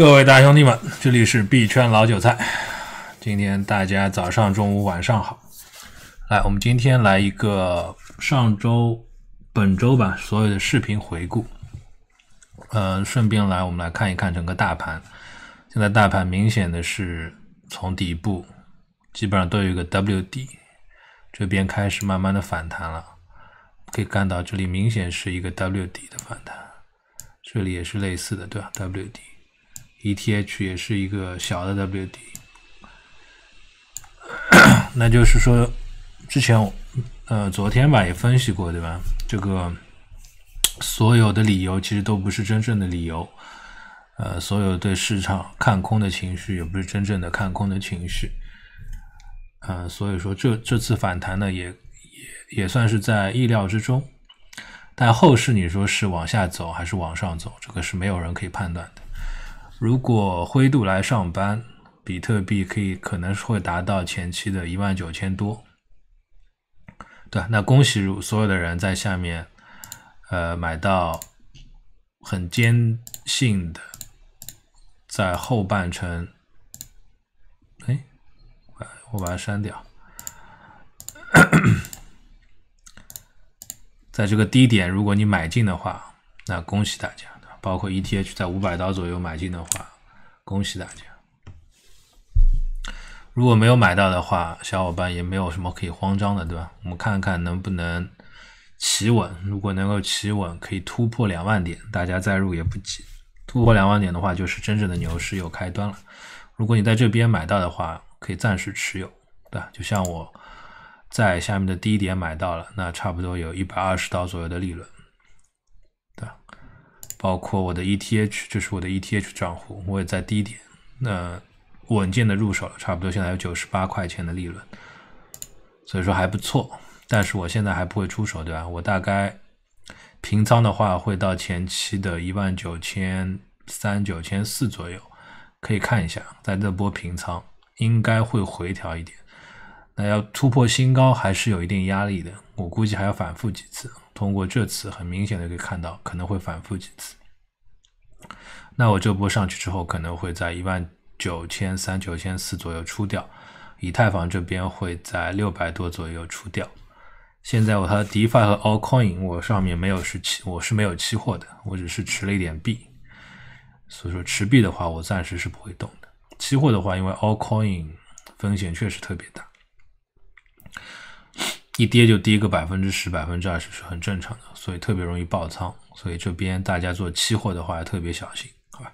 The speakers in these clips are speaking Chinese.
各位大兄弟们，这里是币圈老韭菜。今天大家早上、中午、晚上好。来，我们今天来一个上周、本周吧所有的视频回顾。呃，顺便来我们来看一看整个大盘。现在大盘明显的是从底部，基本上都有一个 W 底，这边开始慢慢的反弹了。可以看到，这里明显是一个 W 底的反弹。这里也是类似的，对吧？W 底。ETH 也是一个小的 w d 那就是说，之前呃昨天吧也分析过对吧？这个所有的理由其实都不是真正的理由，呃，所有对市场看空的情绪也不是真正的看空的情绪，嗯，所以说这这次反弹呢也也也算是在意料之中，但后市你说是往下走还是往上走，这个是没有人可以判断的。如果灰度来上班，比特币可以可能是会达到前期的一万九千多，对那恭喜所有的人在下面，呃，买到很坚信的，在后半程，哎，我把它删掉，在这个低点，如果你买进的话，那恭喜大家。包括 ETH 在五百刀左右买进的话，恭喜大家！如果没有买到的话，小伙伴也没有什么可以慌张的，对吧？我们看看能不能企稳。如果能够企稳，可以突破两万点，大家再入也不急。突破两万点的话，就是真正的牛市又开端了。如果你在这边买到的话，可以暂时持有，对吧？就像我在下面的低点买到了，那差不多有一百二十刀左右的利润。包括我的 ETH，这是我的 ETH 账户，我也在低点，那稳健的入手了，差不多现在有九十八块钱的利润，所以说还不错。但是我现在还不会出手，对吧？我大概平仓的话会到前期的一万九千三、九千四左右，可以看一下，在这波平仓应该会回调一点。那要突破新高还是有一定压力的，我估计还要反复几次。通过这次很明显的可以看到，可能会反复几次。那我这波上去之后，可能会在一万九千三、九千四左右出掉。以太坊这边会在六百多左右出掉。现在我和 DeFi 和 All Coin，我上面没有是期，我是没有期货的，我只是持了一点币。所以说持币的话，我暂时是不会动的。期货的话，因为 All Coin 风险确实特别大。一跌就跌个百分之十、百分之二十是很正常的，所以特别容易爆仓，所以这边大家做期货的话要特别小心，好吧？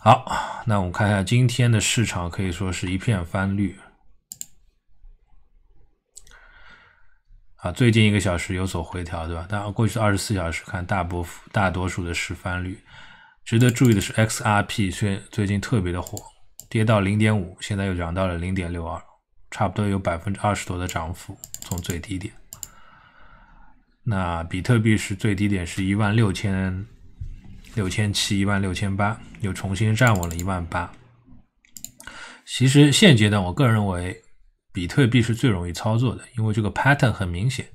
好，那我们看一下今天的市场，可以说是一片翻绿，啊，最近一个小时有所回调，对吧？但过去二十四小时看，大部大多数的是翻绿。值得注意的是，XRP 虽最近特别的火，跌到零点五，现在又涨到了零点六二。差不多有百分之二十多的涨幅，从最低点。那比特币是最低点是一万六千六千七，一万六千八，又重新站稳了一万八。其实现阶段，我个人认为比特币是最容易操作的，因为这个 pattern 很明显，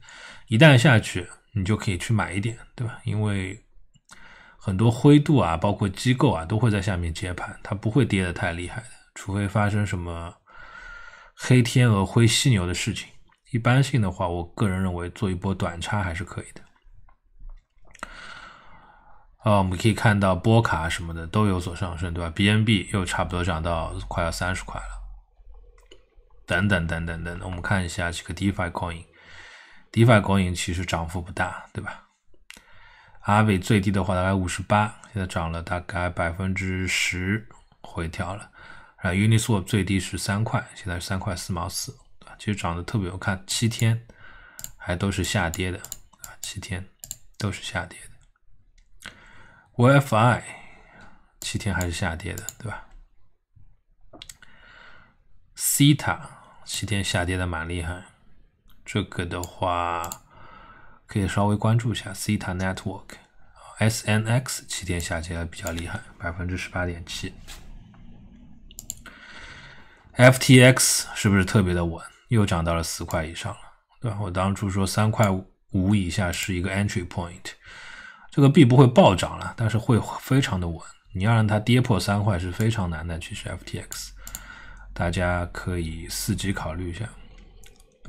一旦下去，你就可以去买一点，对吧？因为很多灰度啊，包括机构啊，都会在下面接盘，它不会跌的太厉害的，除非发生什么。黑天鹅、灰犀牛的事情，一般性的话，我个人认为做一波短差还是可以的。哦，我们可以看到波卡什么的都有所上升，对吧？BNB 又差不多涨到快要三十块了。等等等等等，我们看一下这个 DeFi Coin，DeFi Coin 其实涨幅不大，对吧阿伟最低的话大概五十八，现在涨了大概百分之十，回调了。啊 Uniswap 最低是三块，现在三块四毛四，啊，其实涨得特别。我看七天还都是下跌的，啊，七天都是下跌的。w f i 七天还是下跌的，对吧？Ceta 七天下跌的蛮厉害，这个的话可以稍微关注一下 Ceta Network。SNX 七天下跌比较厉害，百分之十八点七。FTX 是不是特别的稳？又涨到了四块以上了，对吧？我当初说三块五以下是一个 entry point，这个币不会暴涨了，但是会非常的稳。你要让它跌破三块是非常难的。其实 FTX，大家可以伺机考虑一下。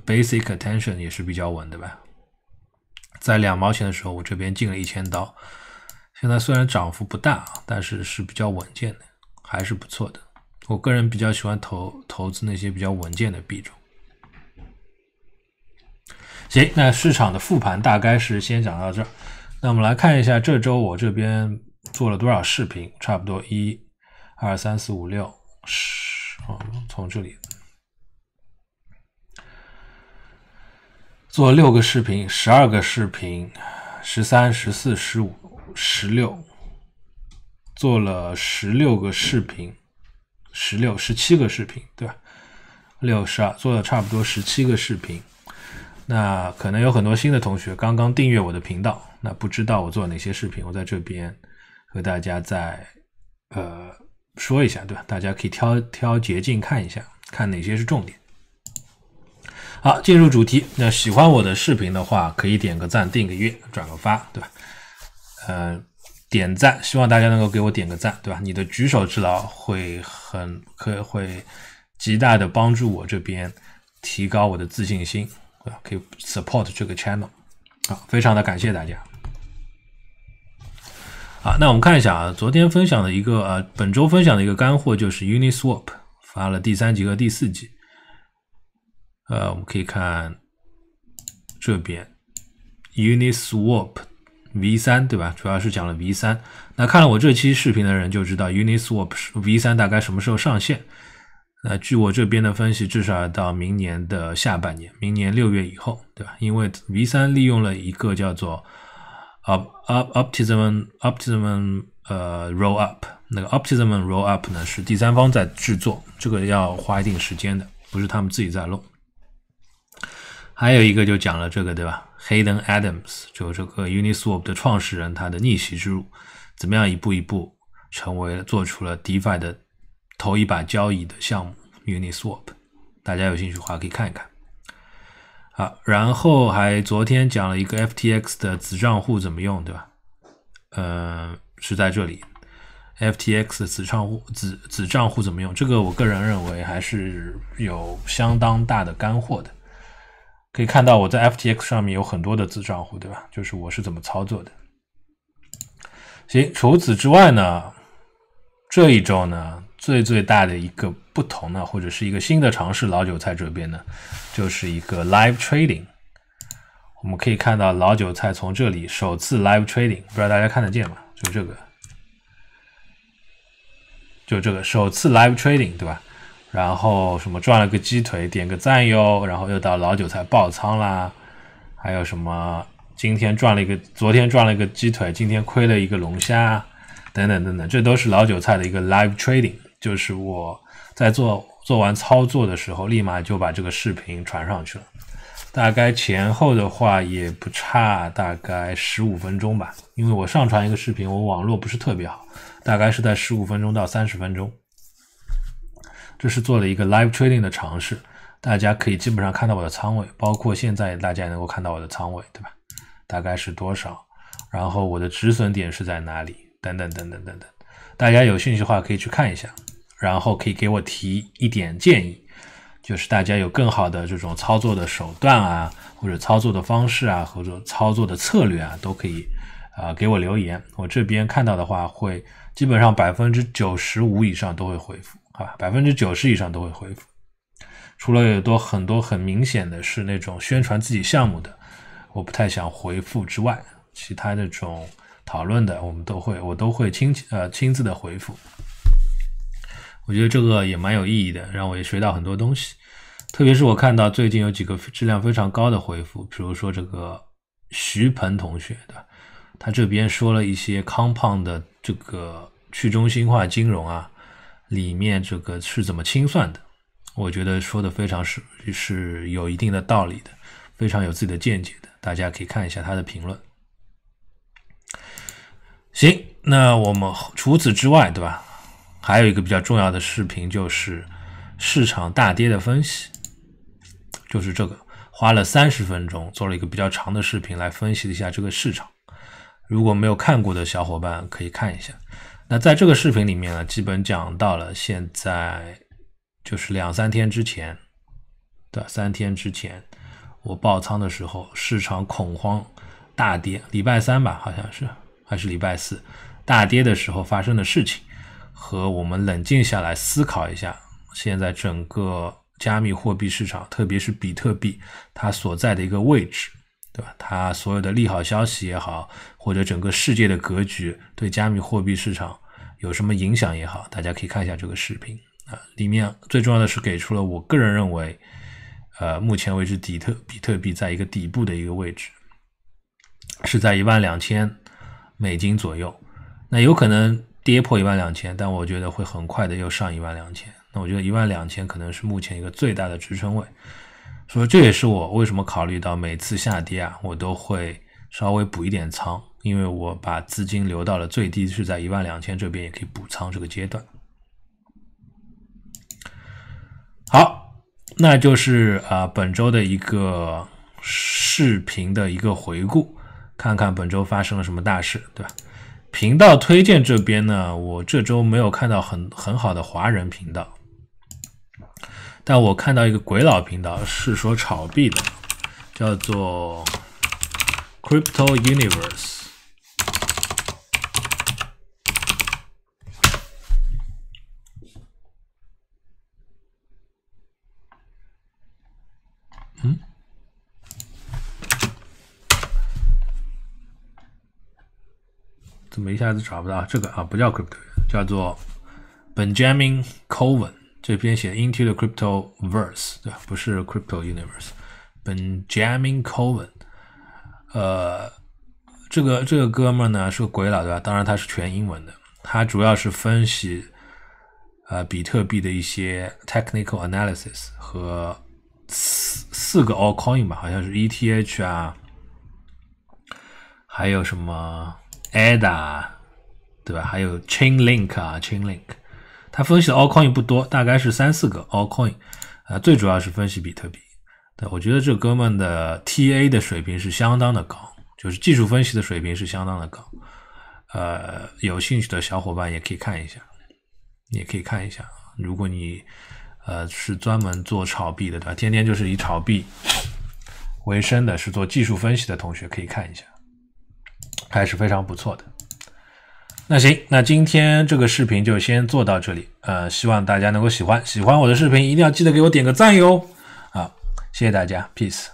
Basic Attention 也是比较稳的吧？在两毛钱的时候，我这边进了一千刀。现在虽然涨幅不大啊，但是是比较稳健的，还是不错的。我个人比较喜欢投投资那些比较稳健的币种。行，那市场的复盘大概是先讲到这儿。那我们来看一下这周我这边做了多少视频，差不多一二三四五六十啊，从这里做六个视频，十二个视频，十三、十四、十五、十六，做了十六个视频。十六、十七个视频，对吧？六十二做了差不多十七个视频，那可能有很多新的同学刚刚订阅我的频道，那不知道我做哪些视频，我在这边和大家再呃说一下，对吧？大家可以挑挑捷径看一下，看哪些是重点。好，进入主题。那喜欢我的视频的话，可以点个赞、订个阅、转个发，对吧？呃。点赞，希望大家能够给我点个赞，对吧？你的举手之劳会很可会极大的帮助我这边提高我的自信心，对吧？可以 support 这个 channel，啊，非常的感谢大家。啊，那我们看一下啊，昨天分享的一个呃，本周分享的一个干货就是 Uniswap 发了第三集和第四集，呃，我们可以看这边 Uniswap。V 三对吧？主要是讲了 V 三。那看了我这期视频的人就知道，Uniswap V 三大概什么时候上线？那据我这边的分析，至少要到明年的下半年，明年六月以后，对吧？因为 V 三利用了一个叫做 Optism，Optism m m 呃 Rollup，那个 Optism Rollup 呢是第三方在制作，这个要花一定时间的，不是他们自己在弄。还有一个就讲了这个，对吧？Hidden Adams 就这个 Uniswap 的创始人，他的逆袭之路，怎么样一步一步成为做出了 DeFi 的头一把交椅的项目 Uniswap？大家有兴趣的话可以看一看。好，然后还昨天讲了一个 FTX 的子账户怎么用，对吧？呃，是在这里，FTX 的子账户子子账户怎么用？这个我个人认为还是有相当大的干货的。可以看到我在 FTX 上面有很多的子账户，对吧？就是我是怎么操作的。行，除此之外呢，这一周呢，最最大的一个不同呢，或者是一个新的尝试，老韭菜这边呢，就是一个 live trading。我们可以看到老韭菜从这里首次 live trading，不知道大家看得见吗？就是这个，就是这个首次 live trading，对吧？然后什么赚了个鸡腿，点个赞哟。然后又到老韭菜爆仓啦，还有什么今天赚了一个，昨天赚了一个鸡腿，今天亏了一个龙虾，等等等等，这都是老韭菜的一个 live trading，就是我在做做完操作的时候，立马就把这个视频传上去了。大概前后的话也不差，大概十五分钟吧，因为我上传一个视频，我网络不是特别好，大概是在十五分钟到三十分钟。这是做了一个 live trading 的尝试，大家可以基本上看到我的仓位，包括现在大家也能够看到我的仓位，对吧？大概是多少？然后我的止损点是在哪里？等等等等等等。大家有兴趣的话可以去看一下，然后可以给我提一点建议，就是大家有更好的这种操作的手段啊，或者操作的方式啊，或者操作的策略啊，都可以啊给我留言，我这边看到的话会基本上百分之九十五以上都会回复。百分之九十以上都会回复，除了有多很多很明显的是那种宣传自己项目的，我不太想回复之外，其他那种讨论的，我们都会我都会亲呃亲自的回复。我觉得这个也蛮有意义的，让我也学到很多东西。特别是我看到最近有几个质量非常高的回复，比如说这个徐鹏同学的，他这边说了一些 Compound 的这个去中心化金融啊。里面这个是怎么清算的？我觉得说的非常是是有一定的道理的，非常有自己的见解的。大家可以看一下他的评论。行，那我们除此之外，对吧？还有一个比较重要的视频就是市场大跌的分析，就是这个花了三十分钟做了一个比较长的视频来分析了一下这个市场。如果没有看过的小伙伴，可以看一下。那在这个视频里面呢，基本讲到了现在就是两三天之前的三天之前，我爆仓的时候，市场恐慌大跌，礼拜三吧，好像是还是礼拜四，大跌的时候发生的事情，和我们冷静下来思考一下，现在整个加密货币市场，特别是比特币它所在的一个位置。对吧？它所有的利好消息也好，或者整个世界的格局对加密货币市场有什么影响也好，大家可以看一下这个视频啊。里面最重要的是给出了我个人认为，呃，目前为止底特比特币在一个底部的一个位置，是在一万两千美金左右。那有可能跌破一万两千，但我觉得会很快的又上一万两千。那我觉得一万两千可能是目前一个最大的支撑位。所以这也是我为什么考虑到每次下跌啊，我都会稍微补一点仓，因为我把资金留到了最低是在一万两千这边，也可以补仓这个阶段。好，那就是啊本周的一个视频的一个回顾，看看本周发生了什么大事，对吧？频道推荐这边呢，我这周没有看到很很好的华人频道。但我看到一个鬼佬频道是说炒币的，叫做 Crypto Universe。嗯？怎么一下子找不到这个啊？不叫 Crypto，叫做 Benjamin Cohen。这边写《Into the Cryptoverse》，对吧？不是《Crypto Universe》。Benjamin Cohen，呃，这个这个哥们儿呢是个鬼佬，对吧？当然他是全英文的。他主要是分析呃比特币的一些 technical analysis 和四四个 all coin 吧，好像是 ETH 啊，还有什么 ADA，对吧？还有 Chainlink 啊，Chainlink。他分析的 all coin 不多，大概是三四个 all coin，呃，最主要是分析比特币。对，我觉得这哥们的 TA 的水平是相当的高，就是技术分析的水平是相当的高。呃，有兴趣的小伙伴也可以看一下，你也可以看一下。如果你呃是专门做炒币的，对吧？天天就是以炒币为生的，是做技术分析的同学可以看一下，还是非常不错的。那行，那今天这个视频就先做到这里，呃，希望大家能够喜欢。喜欢我的视频，一定要记得给我点个赞哟！啊，谢谢大家，peace。